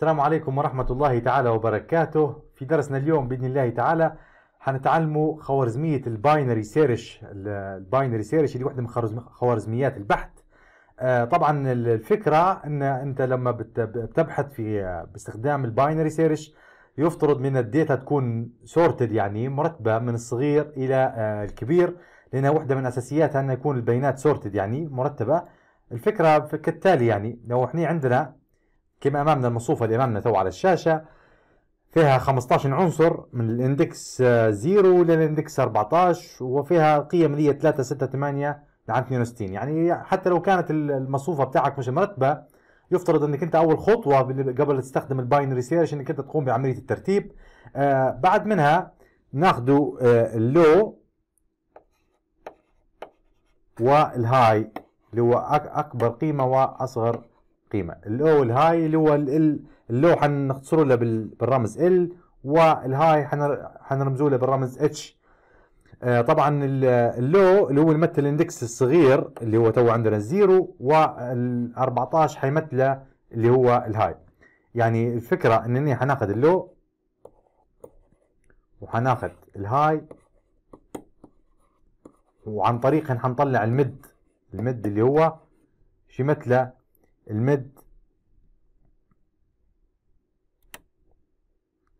السلام عليكم ورحمة الله تعالى وبركاته في درسنا اليوم بإذن الله تعالى حنتعلموا خوارزمية الباينري سيرش الباينري سيرش اللي واحدة من خوارزميات البحث آه، طبعا الفكرة ان انت لما بتبحث في باستخدام الباينري سيرش يفترض من الداتا تكون سورتد يعني مرتبة من الصغير الى آه، الكبير لانها واحدة من اساسياتها ان يكون البيانات سورتد يعني مرتبة الفكرة كالتالي يعني لو احنا عندنا كما امامنا المصفوفه اللي امامنا تو على الشاشه فيها 15 عنصر من الاندكس 0 للاندكس 14 وفيها قيم اللي هي 3 6 8 لعام 62 يعني حتى لو كانت المصفوفه بتاعك مش مرتبه يفترض انك انت اول خطوه قبل تستخدم الباينري سيرش انك انت تقوم بعمليه الترتيب آه بعد منها ناخذ آه اللو والهاي اللي هو اكبر قيمه واصغر قيمه الاو والهاي اللي هو ال اللو حنختصره له بالرمز آه، ال والهاي حنرمزه له بالرمز اتش طبعا اللو اللي هو يمثل الاندكس الصغير اللي هو تو عندنا الزيرو وال14 حيمثله اللي هو الهاي يعني الفكره انني حناخذ اللو وحناخذ الهاي وعن طريق حنطلع المد المد اللي هو شي مثله المد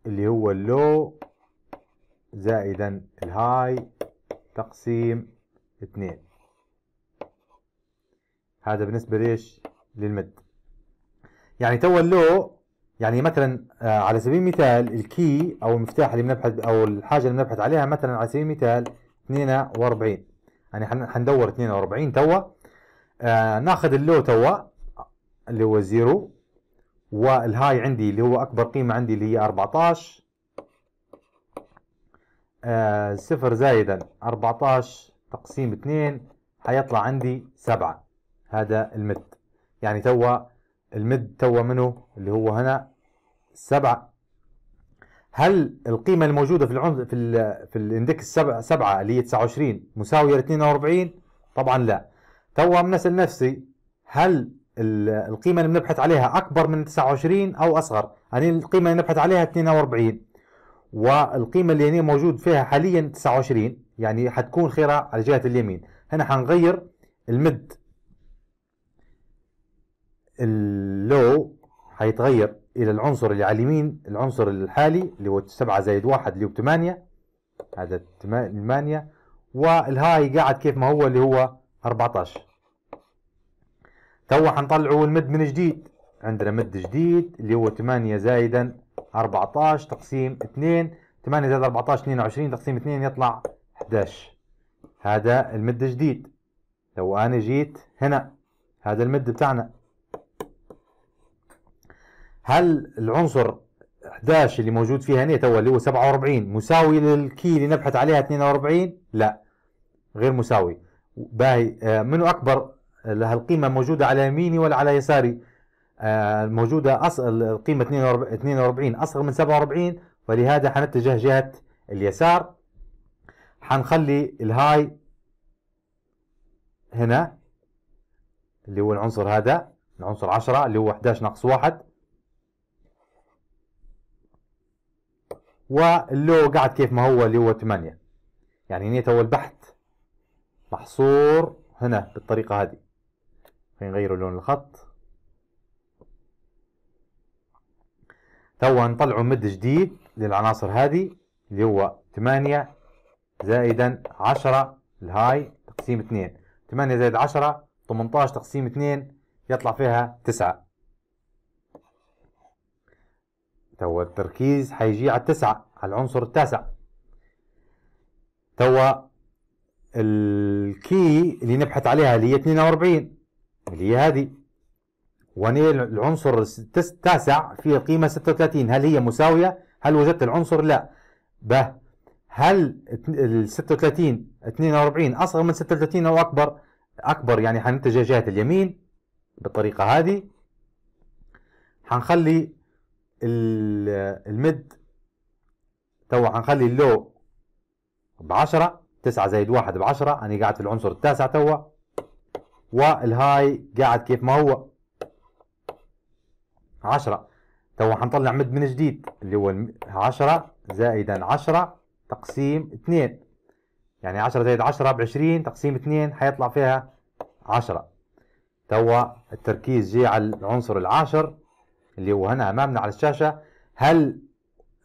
اللي هو اللو زائدا الهاي تقسيم اثنين هذا بالنسبة ليش للمد يعني تو اللو يعني مثلا آه، على سبيل المثال الكي او المفتاح اللي بنبحث او الحاجه اللي بنبحث عليها مثلا على سبيل المثال 42 يعني حندور 42 توا آه ناخذ اللو توا اللي هو 0 والهاي عندي اللي هو اكبر قيمه عندي اللي هي 14 آه صفر زائدا 14 تقسيم 2 حيطلع عندي 7 هذا المد يعني توا المد توا منه اللي هو هنا 7 هل القيمه الموجوده في العنصر في ال في الاندكس 7 7 اللي هي 29 مساويه ل 42 طبعا لا توا بنسال نفسي هل القيمة اللي بنبحث عليها أكبر من 29 أو أصغر يعني القيمة اللي بنبحث عليها 42 والقيمة اللي هنا موجود فيها حاليا 29 يعني حتكون خيرة على جهة اليمين هنا حنغير المد اللو حيتغير إلى العنصر اللي على اليمين العنصر الحالي اللي هو 7 زائد 1 اللي هو 8 هذا 8 والهاي قاعد كيف ما هو اللي هو 14 تو حنطلعوا المد من جديد عندنا مد جديد اللي هو 8 زائدا 14 تقسيم 2 8 زائد 14 22 تقسيم 2 يطلع 11 هذا المد جديد لو انا جيت هنا هذا المد بتاعنا هل العنصر 11 اللي موجود فيها هنا تو اللي هو 47 مساوي للكي اللي نبحث عليها 42 لا غير مساوي باهي آه، منو اكبر لها القيمة موجودة على يميني ولا على يساري آه، موجودة أصل القيمة 42 أصغر من 47 ولهذا حنتجه جهة اليسار حنخلي الهاي هنا اللي هو العنصر هذا العنصر 10 اللي هو 11 ناقص 1 واللو قاعد كيف ما هو اللي هو 8 يعني نيته هو البحث محصور هنا بالطريقة هذه نغيروا لون الخط توا نطلعوا مد جديد للعناصر هذه اللي هو 8 زائدا 10 الهاي تقسيم 2 8 زائد 10 18 تقسيم 2 يطلع فيها 9 توا التركيز حيجي على التسعة على العنصر التاسع توا الكي اللي نبحث عليها اللي هي 42 اللي هي هذه وني العنصر التاسع فيه القيمة 36 هل هي مساوية؟ هل وجدت العنصر؟ لا به هل ال 36 42 أصغر من 36 أو أكبر؟ أكبر يعني حنتجه جهة اليمين بالطريقة هذه حنخلي المد تو حنخلي اللو ب 10 9 زائد 1 ب 10 أنا قاعد في العنصر التاسع توا والهاي قاعد كيف ما هو 10 تو حنطلع مد من جديد اللي هو 10 زائدا 10 تقسيم 2 يعني 10 زائد 10 ب 20 تقسيم 2 حيطلع فيها 10 تو التركيز جي على العنصر العاشر اللي هو هنا امامنا على الشاشه هل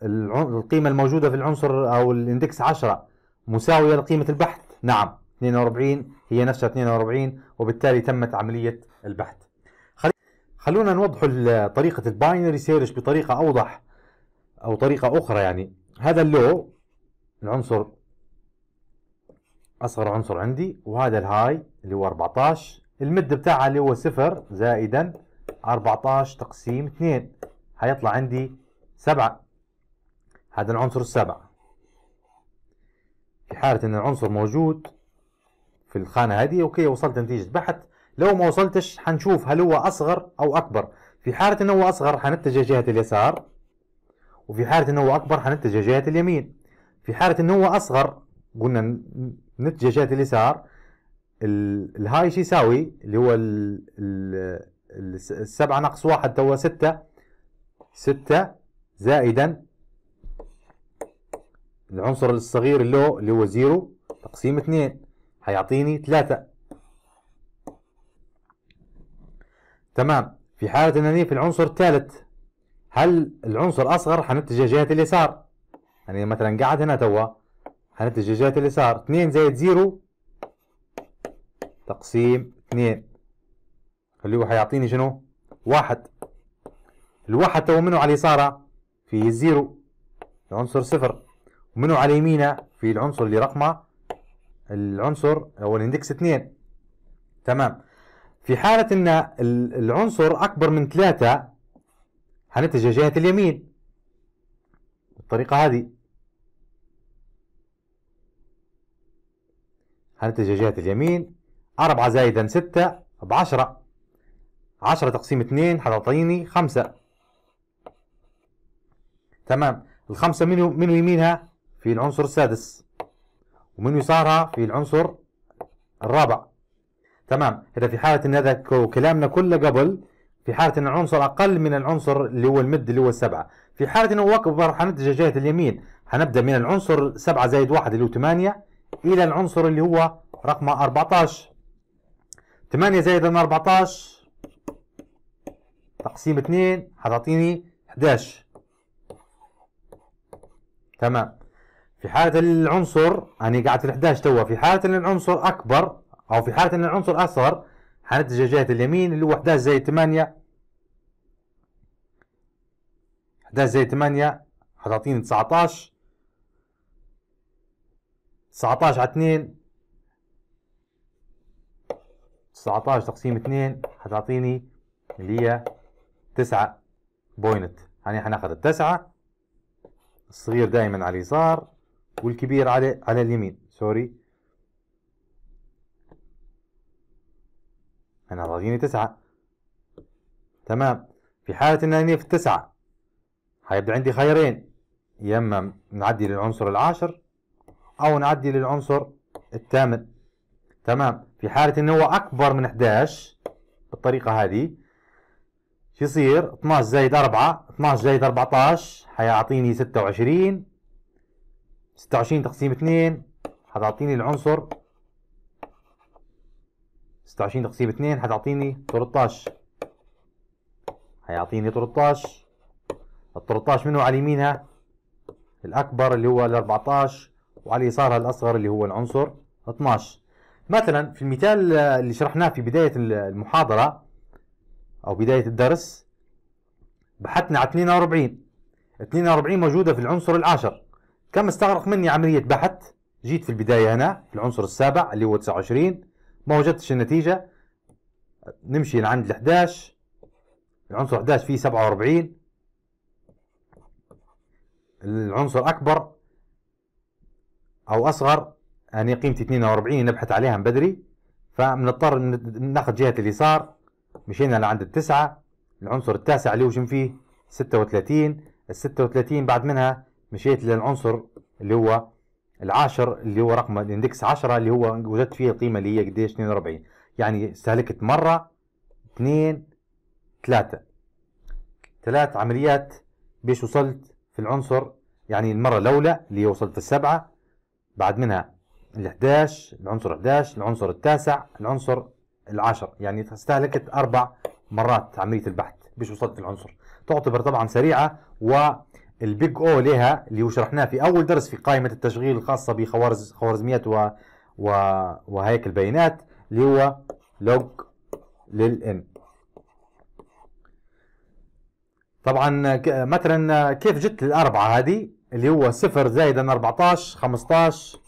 القيمه الموجوده في العنصر او الاندكس 10 مساويه لقيمه البحث نعم 42 هي نفسها 42 وبالتالي تمت عملية البحث خلونا نوضح طريقة الباينري سيرش بطريقة أوضح أو طريقة أخرى يعني هذا اللو العنصر أصغر عنصر عندي وهذا الهاي اللي هو 14 المد بتاعها اللي هو صفر زائدا 14 تقسيم 2 هيطلع عندي 7 هذا العنصر السبع في حالة أن العنصر موجود في الخانه هذه اوكي وصلت نتيجه بحث لو ما وصلتش حنشوف هل هو اصغر او اكبر في حاله ان هو اصغر حنتجه جهه اليسار وفي حاله ان هو اكبر حنتجه جهه اليمين في حاله ان هو اصغر قلنا نتجه جهه اليسار الهاي ايش يساوي اللي هو السبعة ناقص واحد توا ستة ستة زائدا العنصر الصغير اللي هو اللي هو زيرو تقسيم اثنين هيعطيني ثلاثة تمام في حالة أنني في العنصر الثالث هل العنصر أصغر حنتجه جهة اليسار يعني مثلا قاعد هنا توا حنتجه جهة اليسار 2 زائد 0 تقسيم 2 اللي هو حيعطيني شنو؟ واحد الواحد تو منه على يساره في الزيرو العنصر صفر ومنه على يمينه في العنصر اللي رقمه العنصر او الاندكس 2 تمام في حالة ان العنصر اكبر من ثلاثة هنتجه جهة اليمين بالطريقة هذه هنتجه جهة اليمين اربعة زائدا ستة بعشرة عشرة تقسيم اثنين حتعطيني خمسة تمام الخمسة منو منو يمينها في العنصر السادس ومن يسارها في العنصر الرابع تمام اذا في حالة ان هذا كلامنا كله قبل في حالة ان العنصر اقل من العنصر اللي هو المد اللي هو السبعة في حالة انه اكبر حنتجه جهة اليمين حنبدأ من العنصر 7 زائد 1 اللي هو 8 الى العنصر اللي هو رقم 14 8 زائد 14 تقسيم 2 حتعطيني 11 تمام في حالة العنصر أنا يعني قاعد في 11 توا في حالة ان العنصر اكبر او في حالة ان العنصر اصغر حنتج جهة اليمين اللي هو 11 زائد 8 11 زائد 8 حتعطيني 19 19 على 2 19 تقسيم 2 حتعطيني اللي هي 9 بوينت يعني حناخذ التسعة الصغير دائما على اليسار والكبير على على اليمين سوري أنا راضيني تسعة تمام في حالة أن أنا في التسعة حيبدأ عندي خيارين يا إما نعدي للعنصر العاشر أو نعدي للعنصر الثامن تمام في حالة أنه هو أكبر من 11 بالطريقة هذه شو يصير 12 زائد 4 12 زائد 14 حيعطيني 26 26 تقسيم 2 حتعطيني العنصر 26 تقسيم 2 حتعطيني 13 هيعطيني 13 ال 13 منه على يمينها الأكبر اللي هو ال 14 وعلى يسارها الأصغر اللي هو العنصر 12 مثلا في المثال اللي شرحناه في بداية المحاضرة أو بداية الدرس بحثنا على 42 42 موجودة في العنصر العاشر كم استغرق مني عملية بحث جيت في البداية هنا في العنصر السابع اللي هو 29 ما وجدتش النتيجة نمشي لعند ال 11 العنصر 11 فيه 47 العنصر أكبر أو أصغر يعني قيمتي 42 نبحث عليها من بدري فبنضطر ناخذ جهة اليسار مشينا لعند التسعة العنصر التاسع اللي هو شن فيه 36 ال 36 بعد منها مشيت للعنصر اللي هو العاشر اللي هو رقم الاندكس 10 اللي هو وجدت فيه القيمه اللي هي قديش 42 يعني استهلكت مره اثنين ثلاثه ثلاث عمليات بيش وصلت في العنصر يعني المره الاولى اللي هي وصلت في السبعه بعد منها ال 11 العنصر 11 العنصر التاسع العنصر العاشر يعني استهلكت اربع مرات عمليه البحث بيش وصلت العنصر تعتبر طبعا سريعه و البيج او لها اللي هو شرحناه في اول درس في قائمه التشغيل الخاصه بخوارز خوارزميات و... و... وهيكل البيانات اللي هو لوج للان طبعا مثلا كيف جت الاربعه هذه اللي هو 0 زائدا 14 15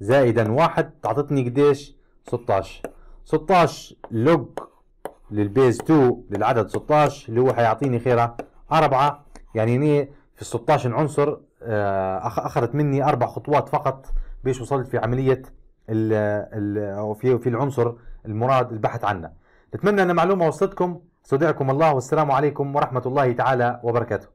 زائدا 1 تعطتني قديش 16 16 لوج للبيز 2 للعدد 16 اللي هو حيعطيني خيره 4 يعني في ال 16 عنصر اخذت مني اربع خطوات فقط بيش وصلت في عمليه ال ال في في العنصر المراد البحث عنه. نتمنى ان المعلومه وصلتكم استودعكم الله والسلام عليكم ورحمه الله تعالى وبركاته.